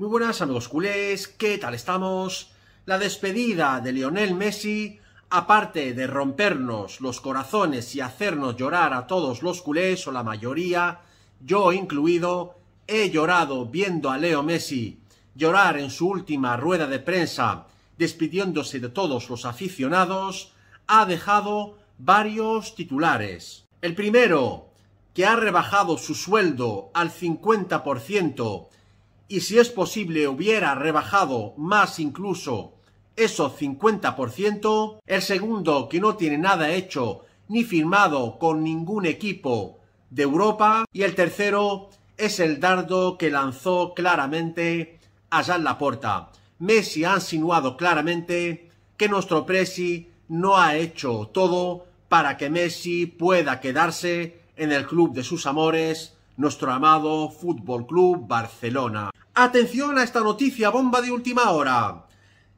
Muy buenas amigos culés, ¿qué tal estamos? La despedida de Lionel Messi, aparte de rompernos los corazones y hacernos llorar a todos los culés o la mayoría, yo incluido, he llorado viendo a Leo Messi llorar en su última rueda de prensa, despidiéndose de todos los aficionados, ha dejado varios titulares. El primero, que ha rebajado su sueldo al 50% y si es posible hubiera rebajado más incluso esos 50%, el segundo que no tiene nada hecho ni firmado con ningún equipo de Europa y el tercero es el dardo que lanzó claramente allá en la puerta. Messi ha insinuado claramente que nuestro Presi no ha hecho todo para que Messi pueda quedarse en el club de sus amores, nuestro amado Fútbol Club Barcelona. Atención a esta noticia bomba de última hora.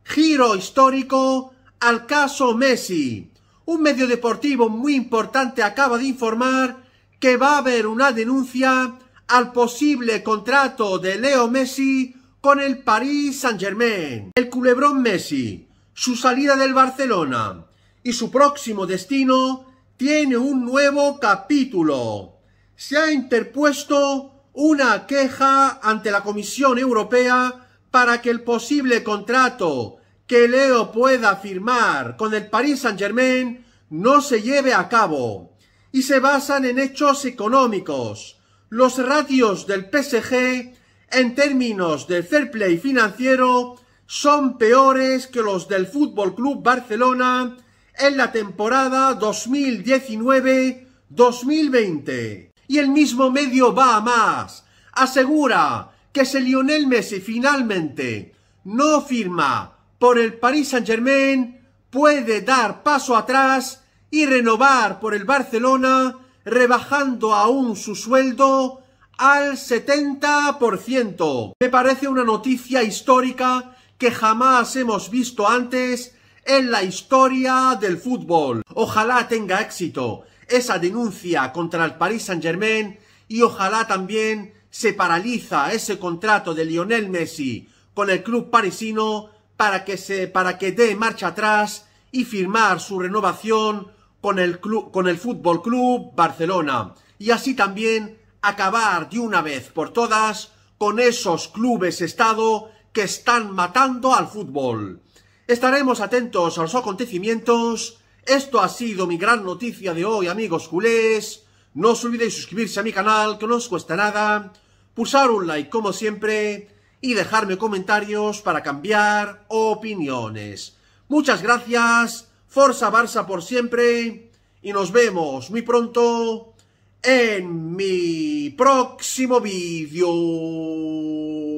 Giro histórico al caso Messi. Un medio deportivo muy importante acaba de informar que va a haber una denuncia al posible contrato de Leo Messi con el Paris Saint-Germain. El culebrón Messi, su salida del Barcelona y su próximo destino tiene un nuevo capítulo. Se ha interpuesto una queja ante la Comisión Europea para que el posible contrato que Leo pueda firmar con el Paris Saint-Germain no se lleve a cabo y se basan en hechos económicos. Los ratios del PSG en términos de fair play financiero son peores que los del Fútbol Club Barcelona en la temporada 2019-2020 y el mismo medio va a más. Asegura que si Lionel Messi finalmente no firma por el Paris Saint-Germain, puede dar paso atrás y renovar por el Barcelona, rebajando aún su sueldo al 70%. Me parece una noticia histórica que jamás hemos visto antes en la historia del fútbol. Ojalá tenga éxito esa denuncia contra el Paris Saint-Germain y ojalá también se paraliza ese contrato de Lionel Messi con el club parisino para que se para que dé marcha atrás y firmar su renovación con el club con el Fútbol Club Barcelona y así también acabar de una vez por todas con esos clubes estado que están matando al fútbol. Estaremos atentos a los acontecimientos esto ha sido mi gran noticia de hoy, amigos culés. No os olvidéis suscribirse a mi canal, que no os cuesta nada. Pulsar un like, como siempre. Y dejarme comentarios para cambiar opiniones. Muchas gracias. Forza Barça por siempre. Y nos vemos muy pronto en mi próximo vídeo.